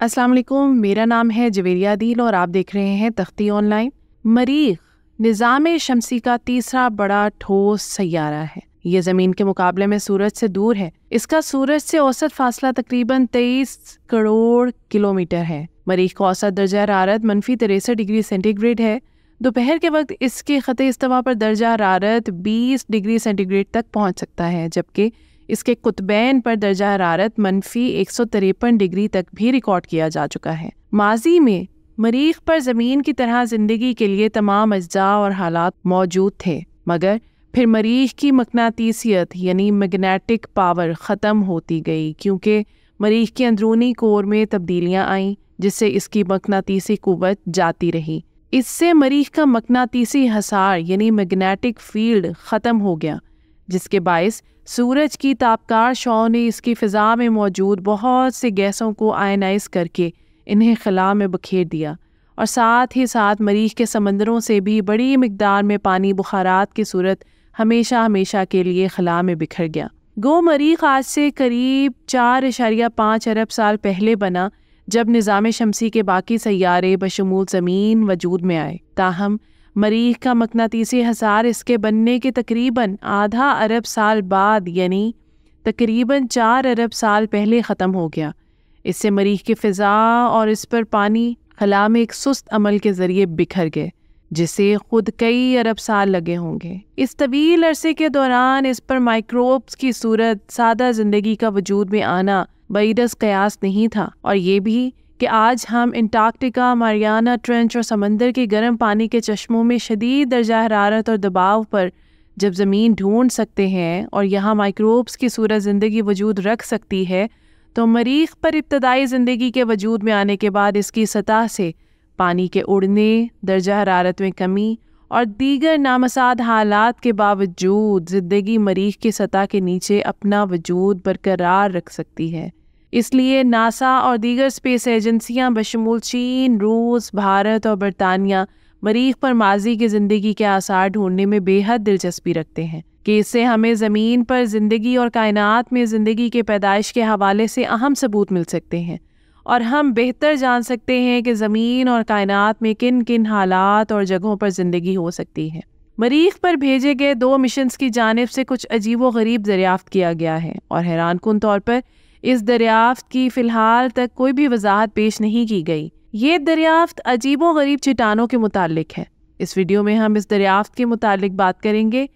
अस्सलाम वालेकुम मेरा नाम है जवेरिया दिल और आप देख रहे हैं तख्ती ऑनलाइन मरीख निज़ाम शमसी का तीसरा बड़ा ठोस सैारा है ये ज़मीन के मुकाबले में सूरज से दूर है इसका सूरज से औसत फासला तकरीबन 23 करोड़ किलोमीटर है मरीख का औसत दर्जा हरारत मनफी तिरसठ डिग्री सेंटीग्रेड है दोपहर के वक्त इसके ख़त इस्तवा पर दर्जा हरारत 20 डिग्री सेंटीग्रेड तक पहुंच सकता है जबकि इसके कुतबैन पर दर्जा हरारत मनफी एक डिग्री तक भी रिकॉर्ड किया जा चुका है माजी में मरीख पर ज़मीन की तरह ज़िंदगी के लिए तमाम अज्जा और हालात मौजूद थे मगर फिर मरीख की मकनातीसियत यानी मैग्नेटिक पावर ख़त्म होती गई क्योंकि मरीख के अंदरूनी कोर में तब्दीलियाँ आईं जिससे इसकी मकनातीसी कुवत जाती रही इससे मरीख का मकनातीसी हसार यानी मैग्नेटिक फील्ड ख़त्म हो गया जिसके बायस सूरज की तापकार शौ ने इसकी फ़िज़ा में मौजूद बहुत से गैसों को आयनाइज करके इन्हें खला में बखेर दिया और साथ ही साथ मरीज के समंदरों से भी बड़ी मकदार में पानी बुखारात की सूरत हमेशा हमेशा के लिए खला में बिखर गया गो मरीख आज से करीब चार इशारिया पाँच अरब साल पहले बना जब निज़ाम शमसी के बाकी सैारे बशमूल ज़मीन वजूद में आए ताहम मरीख का मकनातीसी हज़ार इसके बनने के तकरीबन आधा अरब साल बाद यानी तकरीबन चार अरब साल पहले ख़त्म हो गया इससे मरीख की फ़िज़ा और इस पर पानी खला में एक सुस्त अमल के ज़रिए बिखर गए जिसे खुद कई अरब साल लगे होंगे इस तवील अरसे के दौरान इस पर माइक्रोब्स की सूरत सादा ज़िंदगी का वजूद में आना बईडस कयास नहीं था और ये भी कि आज हम इंटार्कटिका मारियाना ट्रेंच और समंदर के गर्म पानी के चश्मों में शदीद दर्जा हरारत और दबाव पर जब ज़मीन ढूंढ सकते हैं और यहाँ माइक्रोब्स की सूरत ज़िंदगी वजूद रख सकती है तो मरीख पर इब्तदाई ज़िंदगी के वजूद में आने के बाद इसकी सतह से पानी के उड़ने दर्जा हरारत में कमी और दीगर नामसाद हालात के बावजूद ज़िंदगी मरीख की सतह के नीचे अपना वजूद बरकरार रख सकती है इसलिए नासा और दीगर स्पेस एजेंसियां बशमूल चीन रूस भारत और बरतानिया मरीख पर माजी की ज़िंदगी के आसार ढूंढने में बेहद दिलचस्पी रखते हैं कि इससे हमें ज़मीन पर ज़िंदगी और कायनात में ज़िंदगी के पैदाइश के हवाले से अहम सबूत मिल सकते हैं और हम बेहतर जान सकते हैं कि ज़मीन और कायनात में किन किन हालात और जगहों पर ज़िंदगी हो सकती है मरीख पर भेजे गए दो मिशन की जानब से कुछ अजीब व गरीब दरियाफ़्त किया गया है और हैरान कन तौर पर इस दरियाफ्त की फ़िलहाल तक कोई भी वजाहत पेश नहीं की गई ये दरियाफ्त अजीब गरीब चिटानों के मुतालिक है इस वीडियो में हम इस दरियाफ्त के मुतालिक बात करेंगे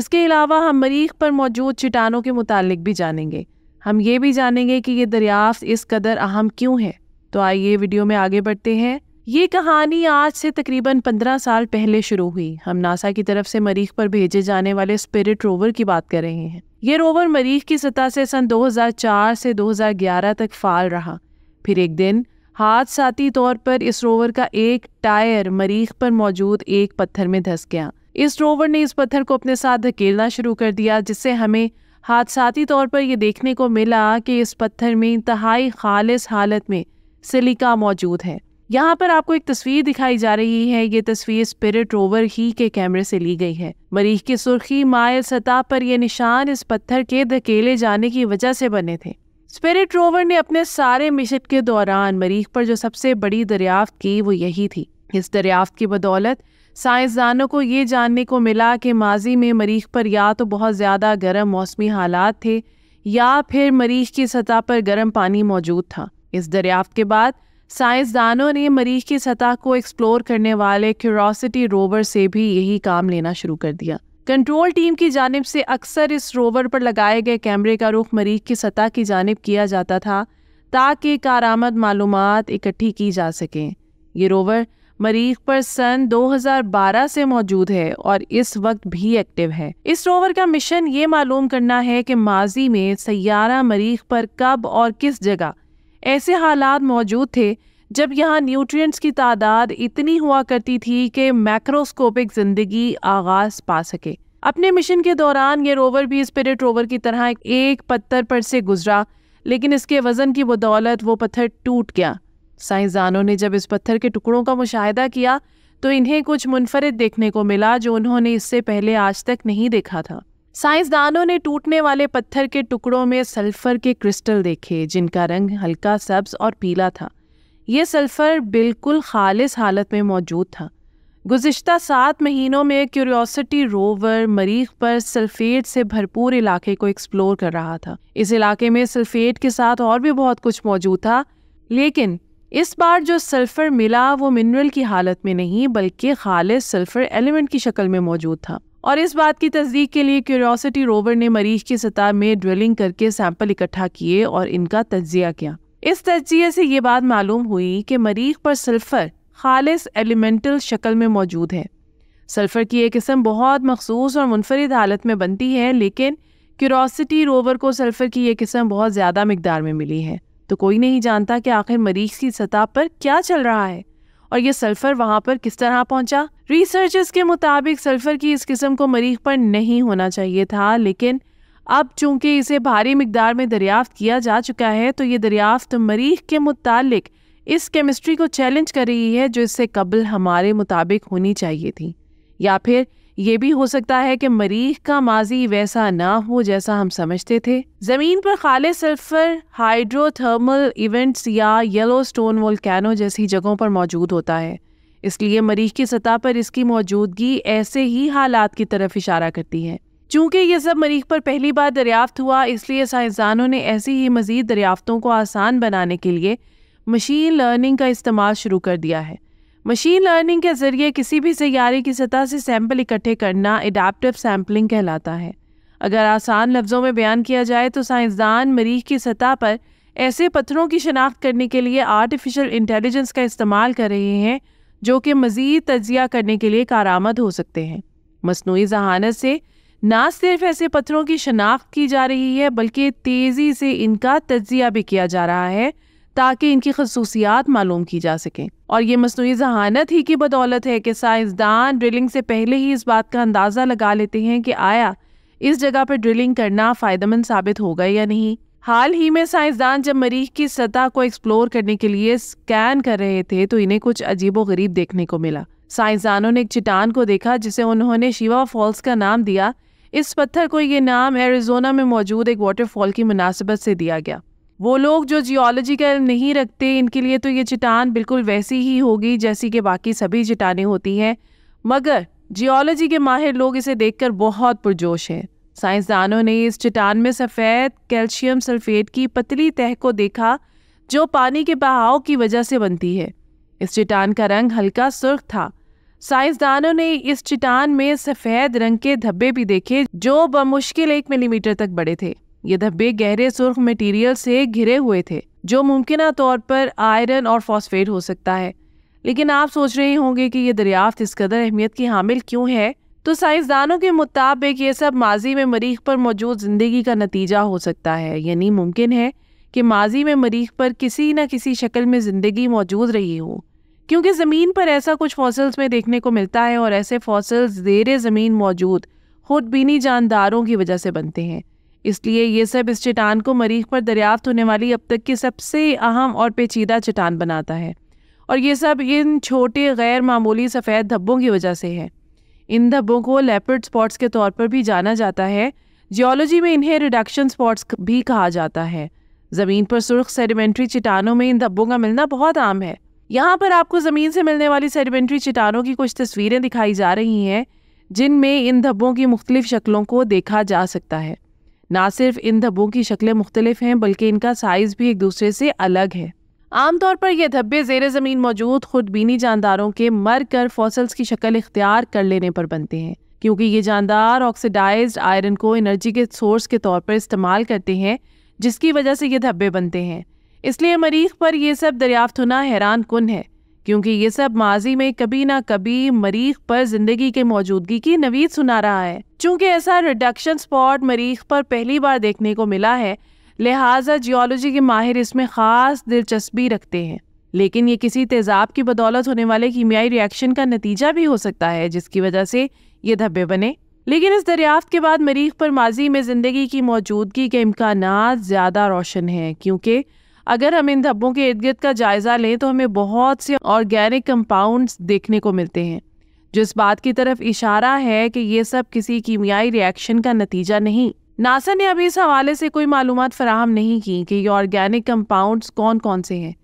इसके अलावा हम मरीख पर मौजूद चिटानों के मुतालिक भी जानेंगे हम ये भी जानेंगे कि ये दरियाफ्त इस कदर अहम क्यों है तो आइए वीडियो में आगे बढ़ते हैं ये कहानी आज से तकरीबन पंद्रह साल पहले शुरू हुई हम नासा की तरफ से मरीख पर भेजे जाने वाले स्पिरिट रोवर की बात कर रहे हैं ये रोवर मरीख की सतह से सन 2004 से 2011 तक फाल रहा फिर एक दिन हादसाती तौर पर इस रोवर का एक टायर मरीख पर मौजूद एक पत्थर में धस गया इस रोवर ने इस पत्थर को अपने साथ धकेलना शुरू कर दिया जिससे हमें हादसाती तौर पर यह देखने को मिला कि इस पत्थर में इंतहाई खालिस हालत में सिलिका मौजूद है यहाँ पर आपको एक तस्वीर दिखाई जा रही है ये तस्वीर स्पिरिट रोवर ही के कैमरे से ली गई है मरीख की सुर्खी मायल सतह पर यह निशान इस पत्थर के धकेले जाने की वजह से बने थे स्पिरिट रोवर ने अपने सारे मिशन के दौरान मरीख पर जो सबसे बड़ी दरियाफ्त की वो यही थी इस दरियाफ्त की बदौलत साइंसदानों को ये जानने को मिला कि माजी में मरीख पर या तो बहुत ज़्यादा गर्म मौसमी हालात थे या फिर मरीख की सतह पर गर्म पानी मौजूद था इस दरियाफ्त के बाद साइंसदानों ने मरीज की सतह को एक्सप्लोर करने वाले क्यूरोसिटी रोवर से भी यही काम लेना शुरू कर दिया कंट्रोल टीम की जानब से अक्सर इस रोवर पर लगाए गए कैमरे का रुख मरीज की सतह की जानब किया जाता था ताकि कारामद मालूम इकट्ठी की जा सकें ये रोवर मरीख पर सन 2012 से मौजूद है और इस वक्त भी एक्टिव है इस रोवर का मिशन ये मालूम करना है कि माजी में सैारा मरीख पर कब और किस जगह ऐसे हालात मौजूद थे जब यहाँ न्यूट्रिएंट्स की तादाद इतनी हुआ करती थी कि मैक्रोस्कोपिक ज़िंदगी आगाज़ पा सके अपने मिशन के दौरान ये रोवर भी स्पिरिट रोवर की तरह एक पत्थर पर से गुजरा लेकिन इसके वज़न की बदौलत वो पत्थर टूट गया साइंसदानों ने जब इस पत्थर के टुकड़ों का मुशाहिदा किया तो इन्हें कुछ मुनफरद देखने को मिला जो उन्होंने इससे पहले आज तक नहीं देखा था साइंसदानों ने टूटने वाले पत्थर के टुकड़ों में सल्फर के क्रिस्टल देखे जिनका रंग हल्का सब्ज और पीला था ये सल्फर बिल्कुल खालिस हालत में मौजूद था गुज्त सात महीनों में क्यूरियोसिटी रोवर मरीख पर सल्फेट से भरपूर इलाके को एक्सप्लोर कर रहा था इस इलाके में सल्फेट के साथ और भी बहुत कुछ मौजूद था लेकिन इस बार जो सल्फर मिला वो मिनरल की हालत में नहीं बल्कि खालिस सल्फर एलिमेंट की शक्ल में मौजूद था और इस बात की तस्दीक के लिए क्यूरियोसिटी रोवर ने मरीज की सतह में ड्रिलिंग करके सैंपल इकट्ठा किए और इनका तजिया किया इस तजिए से ये बात मालूम हुई कि मरीज पर सल्फर खालिस एलिमेंटल शक्ल में मौजूद है सल्फर की एक किस्म बहुत मखसूस और मुनफरद हालत में बनती है लेकिन क्यूरोसिटी रोवर को सल्फर की यह किस्म बहुत ज़्यादा मकदार में मिली है तो कोई नहीं जानता कि आखिर मरीज की सतह पर क्या चल रहा है और ये सल्फर वहाँ पर किस तरह पहुँचा रिसर्चर्स के मुताबिक सल्फर की इस किस्म को मरीख पर नहीं होना चाहिए था लेकिन अब चूंकि इसे भारी मकदार में दरियाफ्त किया जा चुका है तो ये दरियाफ्त मरीख के मुतालिक इस केमिस्ट्री को चैलेंज कर रही है जो इससे कबल हमारे मुताबिक होनी चाहिए थी या फिर ये भी हो सकता है कि मरीख का माजी वैसा ना हो जैसा हम समझते थे ज़मीन पर खाले सल्फर हाइड्रोथर्मल इवेंट्स या येलो स्टोन वोल्केनो जैसी जगहों पर मौजूद होता है इसलिए मरीख की सतह पर इसकी मौजूदगी ऐसे ही हालात की तरफ इशारा करती है चूंकि ये सब मरीख पर पहली बार दरियाफ्त हुआ इसलिए साइंसदानों ने ऐसी ही मज़ीद दरियाफ्तों को आसान बनाने के लिए मशीन लर्निंग का इस्तेमाल शुरू कर दिया है मशीन लर्निंग के ज़रिए किसी भी सैारे की सतह से सैंपल इकट्ठे करना एडाप्टिव सैम्पलिंग कहलाता है अगर आसान लफ्ज़ों में बयान किया जाए तो साइंसदान मरीज की सतह पर ऐसे पत्थरों की शनाख्त करने के लिए आर्टिफिशल इंटेलिजेंस का इस्तेमाल कर रहे हैं जो कि मज़ीद तजिया करने के लिए कारामद हो सकते हैं मसनू जहानत से ना सिर्फ ऐसे पत्थरों की शनाख्त की जा रही है बल्कि तेज़ी से इनका तजिया भी किया जा रहा है ताकि इनकी खसूसियात मालूम की जा सकें और ये मसनू जहानत ही की बदौलत है कि साइंसदान ड्रिलिंग से पहले ही इस बात का अंदाज़ा लगा लेते हैं कि आया इस जगह पर ड्रिलिंग करना फ़ायदेमंद साबित होगा या नहीं हाल ही में साइंसदान जब मरीख की सतह को एक्सप्लोर करने के लिए स्कैन कर रहे थे तो इन्हें कुछ अजीब व गरीब देखने को मिला साइंसदानों ने एक चिटान को देखा जिसे उन्होंने शिवा फॉल्स का नाम दिया इस पत्थर को ये नाम एरिजोना में मौजूद एक वाटरफॉल की मुनासिबत से दिया गया वो लोग जो जियोलॉजी का नहीं रखते इनके लिए तो ये चट्टान बिल्कुल वैसी ही होगी जैसी कि बाकी सभी चट्टानें होती हैं मगर जियोलॉजी के माहिर लोग इसे देखकर बहुत पुरजोश हैं साइंसदानों ने इस चट्टान में सफ़ेद कैल्शियम सल्फेट की पतली तह को देखा जो पानी के बहाव की वजह से बनती है इस चट्टान का रंग हल्का सुर्ख था साइंसदानों ने इस चट्टान में सफ़ेद रंग के धब्बे भी देखे जो बमुश्किल एक मिलीमीटर तक बड़े थे ये धब्बे गहरे सुर्ख मटेरियल से घिरे हुए थे जो मुमकिन तौर पर आयरन और फॉस्फेट हो सकता है लेकिन आप सोच रहे होंगे कि ये दरियाफ्त इस कदर अहमियत की हामिल क्यों है तो साइंसदानों के मुताबिक ये सब माजी में मरीख पर मौजूद ज़िंदगी का नतीजा हो सकता है यानी मुमकिन है कि माजी में मरीख पर किसी न किसी शक्ल में ज़िंदगी मौजूद रही हो क्योंकि ज़मीन पर ऐसा कुछ फॉसल्स में देखने को मिलता है और ऐसे फॉसल्स जेर ज़मीन मौजूद खुदबीनी जानदारों की वजह से बनते हैं इसलिए ये सब इस चट्टान को मरीख पर दरियाफ्त होने वाली अब तक की सबसे अहम और पेचीदा चट्टान बनाता है और ये सब इन छोटे गैर मामूली सफ़ेद धब्बों की वजह से है इन धब्बों को लेपर्ड स्पॉट्स के तौर पर भी जाना जाता है जियोलॉजी में इन्हें रिडक्शन स्पॉट्स भी कहा जाता है ज़मीन पर सुर्ख सेडिमेंट्री चट्टानों में इन धब्बों का मिलना बहुत आम है यहाँ पर आपको ज़मीन से मिलने वाली सेडिमेंट्री चट्टानों की कुछ तस्वीरें दिखाई जा रही हैं जिनमें इन धब्बों की मुख्तलिफ शक्लों को देखा जा सकता है ना सिर्फ इन धब्बों की शक्लें मुख्तलिफ हैं बल्कि इनका साइज़ भी एक दूसरे से अलग है आमतौर पर यह धब्बे जेर ज़मीन मौजूद खुदबीनी जानदारों के मर कर फॉसल्स की शक्ल इख्तियार कर लेने पर बनते हैं क्योंकि ये जानदार ऑक्सीडाइज्ड आयरन को एनर्जी के सोर्स के तौर पर इस्तेमाल करते हैं जिसकी वजह से ये धब्बे बनते हैं इसलिए मरीख पर यह सब दरियाफ्त होना हैरान कन है क्योंकि ये सब माजी में कभी ना कभी मरीख पर जिंदगी के मौजूदगी की नवीद सुना रहा है चूंकि ऐसा रिडक्शन स्पॉट मरीख पर पहली बार देखने को मिला है लिहाजा जियोलॉजी के माहिर इसमें ख़ास दिलचस्पी रखते हैं लेकिन ये किसी तेज़ाब की बदौलत होने वाले कीमियाई रिएक्शन का नतीजा भी हो सकता है जिसकी वजह से ये धब्बे बने लेकिन इस दरियाफ्त के बाद मरीख पर माजी में ज़िंदगी की मौजूदगी के इम्कान ज़्यादा रोशन हैं क्योंकि अगर हम इन धब्बों के इर्द गिर्द का जायज़ा लें तो हमें बहुत से ऑर्गेनिक कंपाउंड्स देखने को मिलते हैं जो इस बात की तरफ इशारा है कि ये सब किसी कीमियाई रिएक्शन का नतीजा नहीं नासा ने अभी इस हवाले से कोई मालूम फराहम नहीं की कि ये ऑर्गेनिक कंपाउंड्स कौन कौन से हैं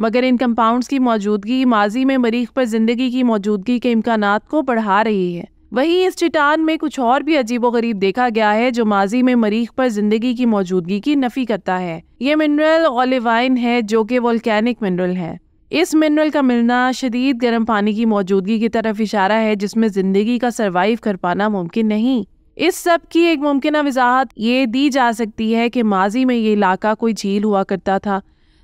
मगर इन कंपाउंड्स की मौजूदगी माजी में मरीख पर जिंदगी की मौजूदगी के इम्कान को बढ़ा रही है वहीं इस चिटान में कुछ और भी अजीबोगरीब देखा गया है जो माजी में मरीख पर जिंदगी की मौजूदगी की नफी करता है ये मिनरल ओलिवाइन है जो कि वोल्केनिक मिनरल है इस मिनरल का मिलना शदीद गर्म पानी की मौजूदगी की तरफ इशारा है जिसमें ज़िंदगी का सरवाइव कर पाना मुमकिन नहीं इस सब की एक मुमकिन वजाहत ये दी जा सकती है कि माजी में ये इलाका कोई झील हुआ करता था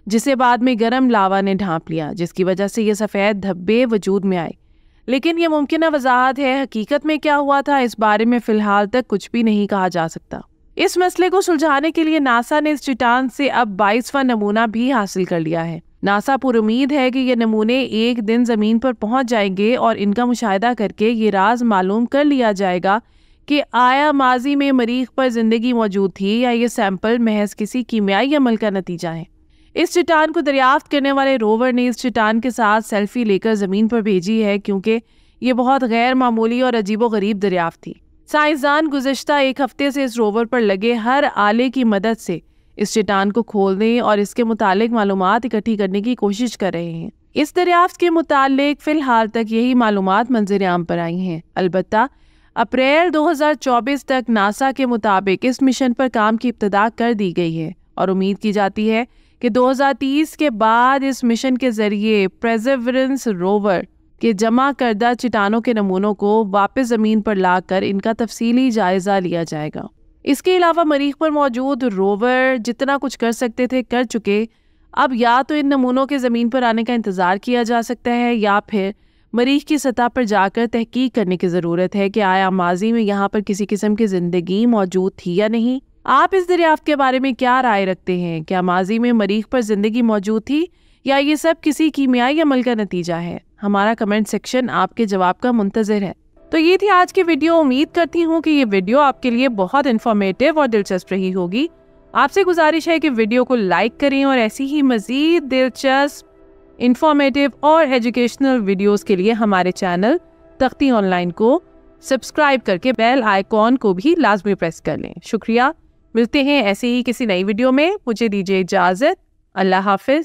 जिसे बाद में गर्म लावा ने ढांप लिया जिसकी वजह से ये सफ़ेद धब्बे वजूद में आए लेकिन ये मुमकिन वजाहत है हकीकत में क्या हुआ था इस बारे में फ़िलहाल तक कुछ भी नहीं कहा जा सकता इस मसले को सुलझाने के लिए नासा ने इस चिटान से अब बाईसवा नमूना भी हासिल कर लिया है नासा पर उम्मीद है कि ये नमूने एक दिन ज़मीन पर पहुंच जाएंगे और इनका मुशाहिदा करके ये राज मालूम कर लिया जाएगा कि आया माजी में मरीख पर ज़िंदगी मौजूद थी या ये सैंपल महज किसी कीमियाई अमल का नतीजा है इस चट्टान को दरियाफ्त करने वाले रोवर ने इस चट्टान के साथ सेल्फी लेकर ज़मीन पर भेजी है क्योंकि ये बहुत गैर मामूली और अजीबो गरीब दरियाफ्त थी साइंसदान गुजशत एक हफ्ते से इस रोवर पर लगे हर आले की मदद से इस चट्टान को खोलने और इसके मुतालिक मालूम इकट्ठी करने की कोशिश कर रहे हैं इस दरियाफ्त के मुतालिक फ़िलहाल तक यही मालूम मंजर आम पर आई हैं अलबत् अप्रैल 2024 तक नासा के मुताबिक इस मिशन पर काम की इब्तदा कर दी गई है और उम्मीद की जाती है कि 2030 के बाद इस मिशन के ज़रिए प्रेजरेंस रोवर के जमा करदा चिटानों के नमूनों को वापस ज़मीन पर लाकर इनका तफसीली जायज़ा लिया जाएगा इसके अलावा मरीख पर मौजूद रोवर जितना कुछ कर सकते थे कर चुके अब या तो इन नमूनों के ज़मीन पर आने का इंतज़ार किया जा सकता है या फिर मरीख की सतह पर जाकर तहकीक करने की ज़रूरत है कि आया माजी में यहाँ पर किसी किस्म की ज़िंदगी मौजूद थी या नहीं आप इस दरियाफ्त के बारे में क्या राय रखते हैं क्या माजी में मरीख पर ज़िंदगी मौजूद थी या ये सब किसी कीमियाई अमल का नतीजा है हमारा कमेंट सेक्शन आपके जवाब का मुंतज़र है तो ये थी आज की वीडियो उम्मीद करती हूँ कि ये वीडियो आपके लिए बहुत इन्फॉर्मेटिव और दिलचस्प रही होगी आपसे गुजारिश है कि वीडियो को लाइक करें और ऐसी ही मज़ीद दिलचस्प इन्फॉर्मेटिव और एजुकेशनल वीडियोस के लिए हमारे चैनल तख्ती ऑनलाइन को सब्सक्राइब करके बेल आइकॉन को भी लाजमी प्रेस कर लें शुक्रिया मिलते हैं ऐसे ही किसी नई वीडियो में मुझे दीजिए इजाज़त अल्लाह हाफिज़